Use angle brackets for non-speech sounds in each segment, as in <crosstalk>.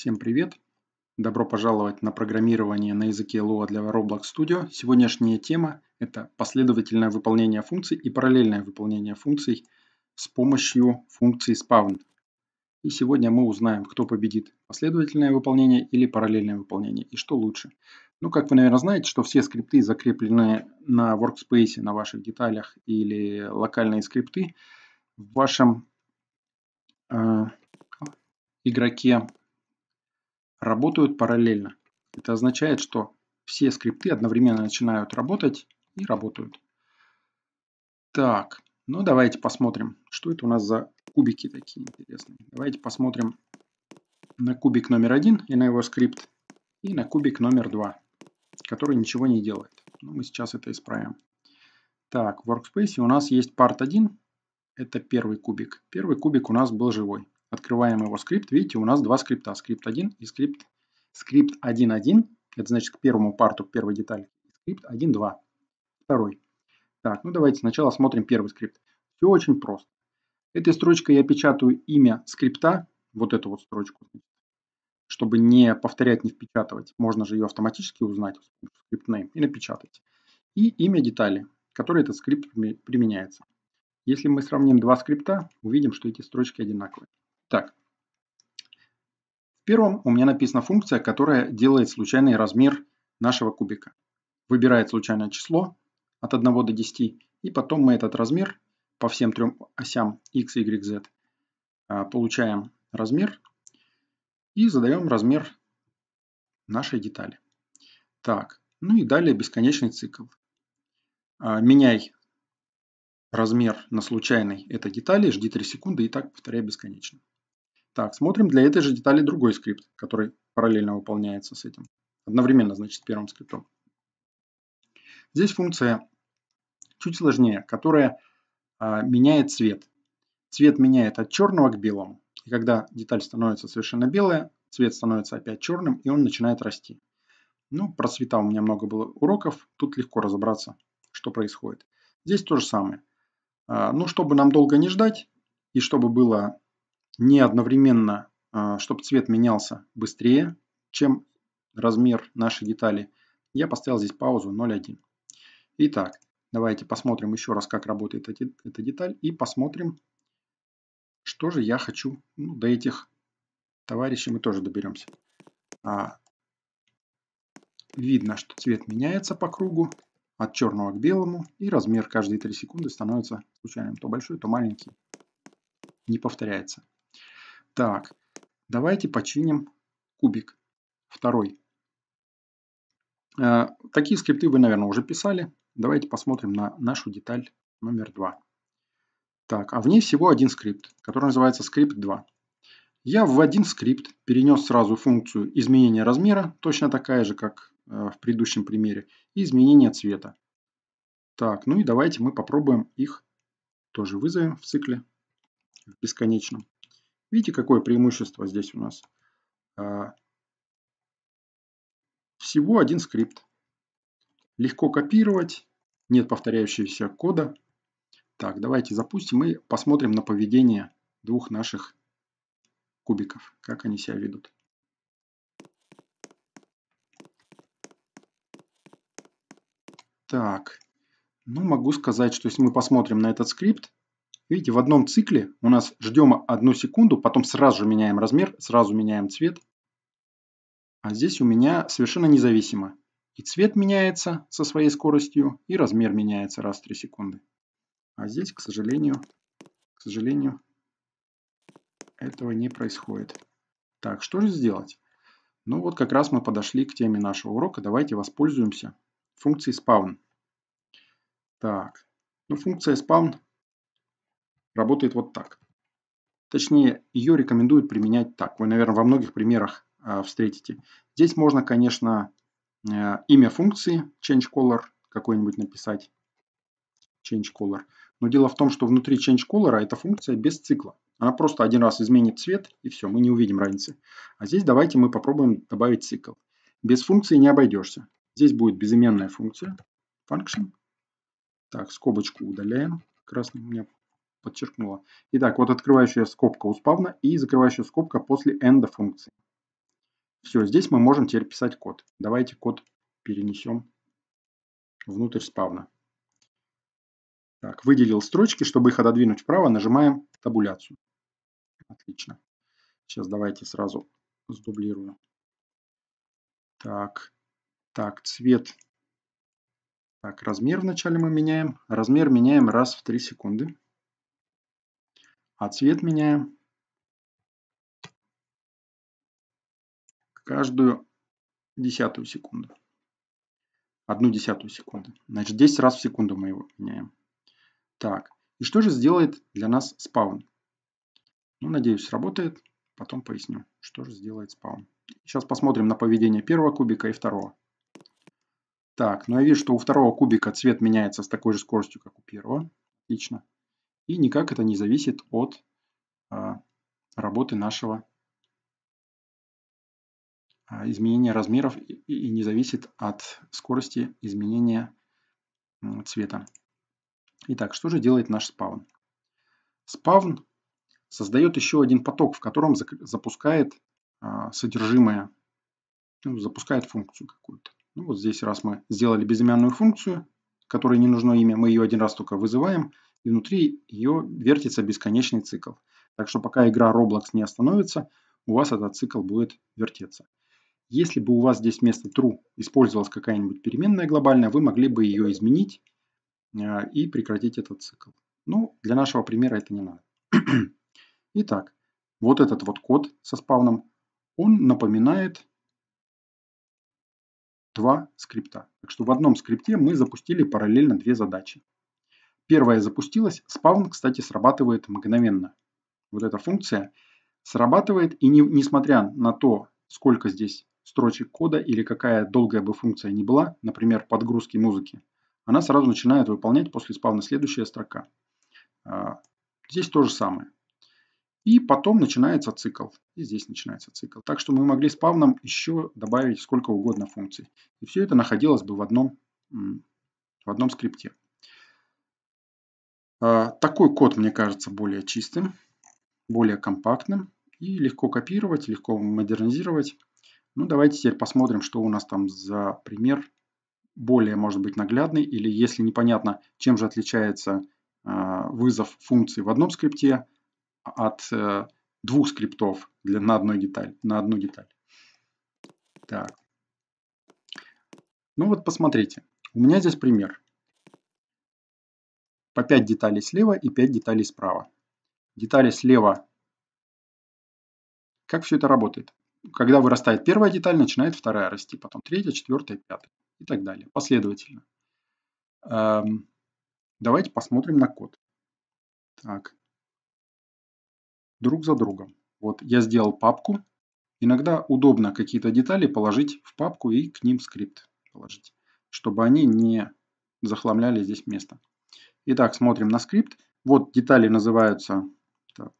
Всем привет! Добро пожаловать на программирование на языке Lua для Roblox Studio. Сегодняшняя тема – это последовательное выполнение функций и параллельное выполнение функций с помощью функции spawn. И сегодня мы узнаем, кто победит – последовательное выполнение или параллельное выполнение, и что лучше. Ну, как вы, наверное, знаете, что все скрипты закреплены на workspace, на ваших деталях или локальные скрипты в вашем э, игроке работают параллельно. Это означает, что все скрипты одновременно начинают работать и работают. Так, ну давайте посмотрим, что это у нас за кубики такие интересные. Давайте посмотрим на кубик номер один и на его скрипт, и на кубик номер два, который ничего не делает. Но ну, мы сейчас это исправим. Так, в Workspace у нас есть part 1, это первый кубик. Первый кубик у нас был живой. Открываем его скрипт. Видите, у нас два скрипта. Скрипт 1 и скрипт, скрипт 1.1. Это значит к первому парту, к первой детали. Скрипт 1.2. Второй. Так, ну давайте сначала смотрим первый скрипт. Все очень просто. Этой строчкой я печатаю имя скрипта, вот эту вот строчку, чтобы не повторять, не впечатывать. Можно же ее автоматически узнать, скрипт name, и напечатать. И имя детали, которой этот скрипт применяется. Если мы сравним два скрипта, увидим, что эти строчки одинаковые. Так, в первом у меня написана функция, которая делает случайный размер нашего кубика. Выбирает случайное число от 1 до 10, и потом мы этот размер по всем трем осям x, y, z а, получаем размер и задаем размер нашей детали. Так, ну и далее бесконечный цикл. А, меняй размер на случайный этой детали, жди 3 секунды и так повторяй бесконечно. Так, смотрим для этой же детали другой скрипт, который параллельно выполняется с этим. Одновременно, значит, с первым скриптом. Здесь функция чуть сложнее, которая а, меняет цвет. Цвет меняет от черного к белому. И когда деталь становится совершенно белая, цвет становится опять черным, и он начинает расти. Ну, про цвета у меня много было уроков, тут легко разобраться, что происходит. Здесь то же самое. А, ну, чтобы нам долго не ждать, и чтобы было не одновременно, а, чтобы цвет менялся быстрее, чем размер нашей детали, я поставил здесь паузу 0.1. Итак, давайте посмотрим еще раз, как работает эта деталь и посмотрим, что же я хочу. Ну, до этих товарищей мы тоже доберемся. А, видно, что цвет меняется по кругу от черного к белому, и размер каждые 3 секунды становится случайным. То большой, то маленький. Не повторяется. Так, давайте починим кубик. Второй. Э, такие скрипты вы, наверное, уже писали. Давайте посмотрим на нашу деталь номер два. Так, а в ней всего один скрипт, который называется скрипт 2. Я в один скрипт перенес сразу функцию изменения размера, точно такая же, как э, в предыдущем примере, и изменения цвета. Так, ну и давайте мы попробуем их тоже вызовем в цикле в бесконечном. Видите, какое преимущество здесь у нас? А, всего один скрипт. Легко копировать, нет повторяющегося кода. Так, давайте запустим и посмотрим на поведение двух наших кубиков, как они себя ведут. Так, ну могу сказать, что если мы посмотрим на этот скрипт, Видите, в одном цикле у нас ждем одну секунду, потом сразу же меняем размер, сразу меняем цвет. А здесь у меня совершенно независимо. И цвет меняется со своей скоростью, и размер меняется раз в 3 секунды. А здесь, к сожалению, к сожалению, этого не происходит. Так, что же сделать? Ну вот как раз мы подошли к теме нашего урока. Давайте воспользуемся функцией spawn. Так, ну функция spawn работает вот так. Точнее, ее рекомендуют применять так. Вы, наверное, во многих примерах э, встретите. Здесь можно, конечно, э, имя функции changeColor какой-нибудь написать. ChangeColor. Но дело в том, что внутри ChangeColor эта функция без цикла. Она просто один раз изменит цвет, и все, мы не увидим разницы. А здесь давайте мы попробуем добавить цикл. Без функции не обойдешься. Здесь будет безыменная функция, function. Так, скобочку удаляем. Красный у меня подчеркнула. Итак, вот открывающая скобка у спавна и закрывающая скобка после end функции. Все, здесь мы можем теперь писать код. Давайте код перенесем внутрь спавна. Так, выделил строчки, чтобы их отодвинуть вправо, нажимаем табуляцию. Отлично. Сейчас давайте сразу сдублирую. Так, так, цвет. Так, размер вначале мы меняем. Размер меняем раз в 3 секунды а цвет меняем. Каждую десятую секунду. Одну десятую секунду. Значит, 10 раз в секунду мы его меняем. Так, и что же сделает для нас спаун? Ну, надеюсь, работает. Потом поясню, что же сделает спаун. Сейчас посмотрим на поведение первого кубика и второго. Так, ну я вижу, что у второго кубика цвет меняется с такой же скоростью, как у первого. Отлично. И никак это не зависит от а, работы нашего а, изменения размеров и не зависит от скорости изменения цвета. Итак, что же делает наш спаун? Спаун создает еще один поток, в котором запускает а, содержимое, ну, запускает функцию какую-то. Ну, вот здесь раз мы сделали безымянную функцию, которой не нужно имя, мы ее один раз только вызываем – и внутри ее вертится бесконечный цикл. Так что пока игра Roblox не остановится, у вас этот цикл будет вертеться. Если бы у вас здесь вместо true использовалась какая-нибудь переменная глобальная, вы могли бы ее изменить э, и прекратить этот цикл. Ну, для нашего примера это не надо. <clears throat> Итак, вот этот вот код со спавном, он напоминает два скрипта. Так что в одном скрипте мы запустили параллельно две задачи первая запустилась, спавн, кстати, срабатывает мгновенно. Вот эта функция срабатывает, и не, несмотря на то, сколько здесь строчек кода или какая долгая бы функция ни была, например, подгрузки музыки, она сразу начинает выполнять после спавна следующая строка. А, здесь то же самое. И потом начинается цикл. И здесь начинается цикл. Так что мы могли спавном еще добавить сколько угодно функций. И все это находилось бы в одном, в одном скрипте. А, такой код мне кажется более чистым, более компактным и легко копировать, легко модернизировать. Ну давайте теперь посмотрим, что у нас там за пример более может быть наглядный или если непонятно, чем же отличается а, вызов функции в одном скрипте от э, двух скриптов для, на, одной деталь, на одну деталь. Так. Ну вот посмотрите, у меня здесь пример по 5 деталей слева и 5 деталей справа. Детали слева. Как все это работает? Когда вырастает первая деталь, начинает вторая расти, потом третья, четвертая, пятая и так далее, последовательно. Эм, давайте посмотрим на код. Так. Друг за другом. Вот я сделал папку. Иногда удобно какие-то детали положить в папку и к ним скрипт положить, чтобы они не захламляли здесь место. Итак, смотрим на скрипт. Вот детали называются. Так.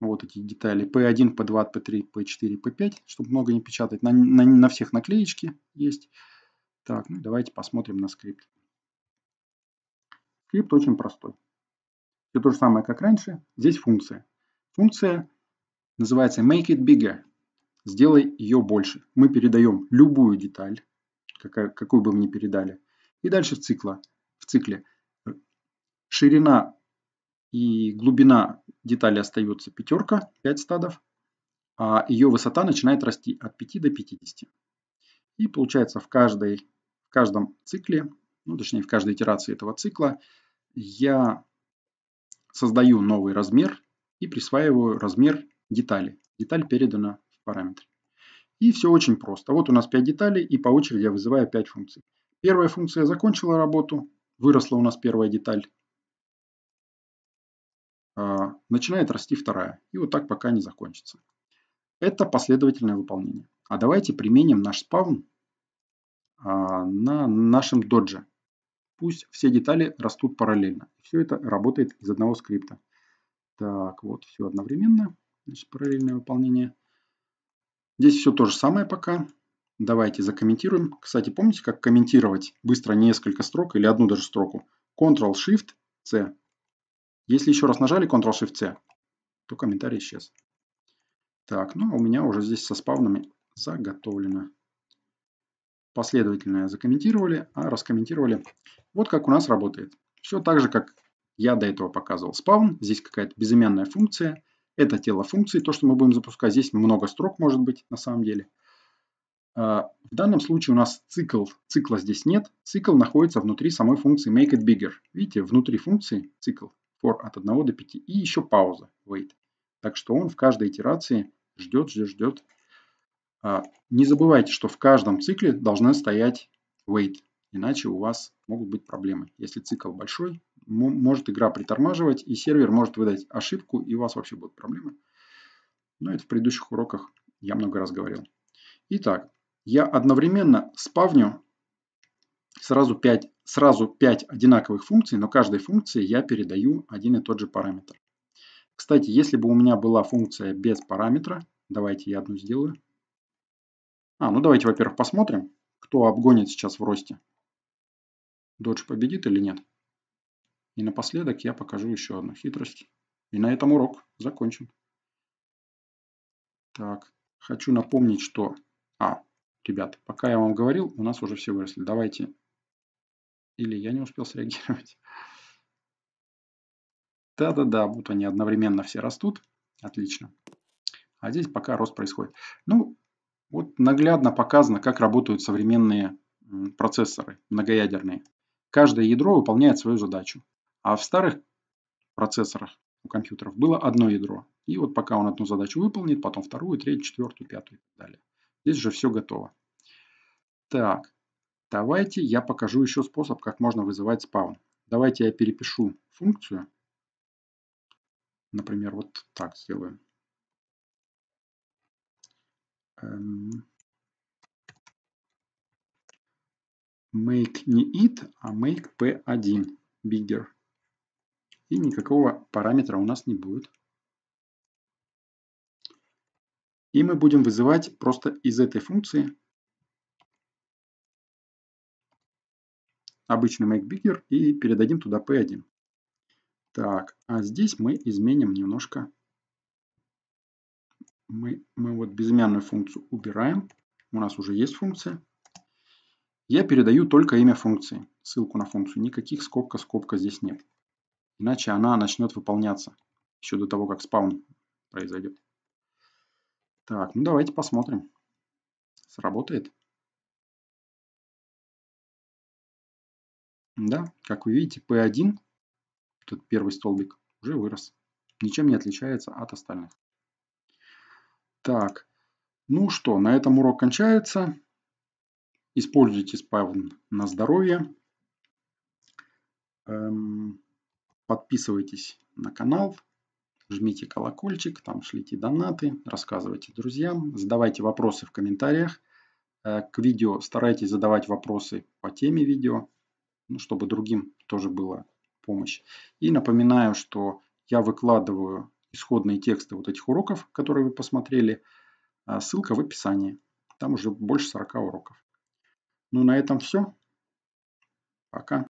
Вот эти детали. P1, P2, P3, P4, P5. Чтобы много не печатать. На, на, на всех наклеечки есть. Так, ну давайте посмотрим на скрипт. Скрипт очень простой. Все то же самое, как раньше. Здесь функция. Функция называется make it bigger. Сделай ее больше. Мы передаем любую деталь, какая, какую бы мы ни передали. И дальше цикла в цикле. Ширина и глубина детали остается пятерка, 5 стадов, а ее высота начинает расти от 5 до 50. И получается в, каждой, в каждом цикле, ну точнее в каждой итерации этого цикла, я создаю новый размер и присваиваю размер детали. Деталь передана в параметре. И все очень просто. Вот у нас 5 деталей, и по очереди я вызываю 5 функций. Первая функция закончила работу, Выросла у нас первая деталь. А, начинает расти вторая. И вот так пока не закончится. Это последовательное выполнение. А давайте применим наш спаун а, на нашем додже. Пусть все детали растут параллельно. Все это работает из одного скрипта. Так, вот, все одновременно. Значит, параллельное выполнение. Здесь все то же самое пока. Давайте закомментируем. Кстати, помните, как комментировать быстро несколько строк или одну даже строку? Ctrl-Shift-C. Если еще раз нажали Ctrl-Shift-C, то комментарий исчез. Так, ну а у меня уже здесь со спавнами заготовлено. Последовательно закомментировали, а раскомментировали. Вот как у нас работает. Все так же, как я до этого показывал. Спавн, здесь какая-то безымянная функция. Это тело функции, то, что мы будем запускать. Здесь много строк может быть на самом деле. А, в данном случае у нас цикл, цикла здесь нет. Цикл находится внутри самой функции make it bigger. Видите, внутри функции цикл for от 1 до 5 и еще пауза wait. Так что он в каждой итерации ждет, ждет, ждет. А, не забывайте, что в каждом цикле должна стоять wait, иначе у вас могут быть проблемы. Если цикл большой, может игра притормаживать, и сервер может выдать ошибку, и у вас вообще будут проблемы. Но это в предыдущих уроках я много раз говорил. Итак, я одновременно спавню сразу 5, сразу 5 одинаковых функций, но каждой функции я передаю один и тот же параметр. Кстати, если бы у меня была функция без параметра, давайте я одну сделаю. А, ну давайте, во-первых, посмотрим, кто обгонит сейчас в росте. Додж победит или нет. И напоследок я покажу еще одну хитрость. И на этом урок закончен. Так, хочу напомнить, что... А, Ребята, пока я вам говорил, у нас уже все выросли. Давайте. Или я не успел среагировать. Да-да-да, вот они одновременно все растут. Отлично. А здесь пока рост происходит. Ну, вот наглядно показано, как работают современные процессоры многоядерные. Каждое ядро выполняет свою задачу. А в старых процессорах у компьютеров было одно ядро. И вот пока он одну задачу выполнит, потом вторую, третью, четвертую, пятую и так далее. Здесь же все готово. Так, давайте я покажу еще способ, как можно вызывать спаун. Давайте я перепишу функцию. Например, вот так сделаю. Эм. Make не it, а make p1 bigger. И никакого параметра у нас не будет. И мы будем вызывать просто из этой функции обычный make bigger и передадим туда p1. Так, а здесь мы изменим немножко. Мы, мы вот безымянную функцию убираем. У нас уже есть функция. Я передаю только имя функции, ссылку на функцию. Никаких скобка-скобка здесь нет. Иначе она начнет выполняться еще до того, как спаун произойдет. Так, ну давайте посмотрим. Сработает? Да, как вы видите, P1, этот первый столбик, уже вырос. Ничем не отличается от остальных. Так, ну что, на этом урок кончается. Используйте спавн на здоровье. Эм, подписывайтесь на канал жмите колокольчик, там шлите донаты, рассказывайте друзьям, задавайте вопросы в комментариях э, к видео. Старайтесь задавать вопросы по теме видео, ну, чтобы другим тоже была помощь. И напоминаю, что я выкладываю исходные тексты вот этих уроков, которые вы посмотрели. Э, ссылка в описании. Там уже больше 40 уроков. Ну, на этом все. Пока.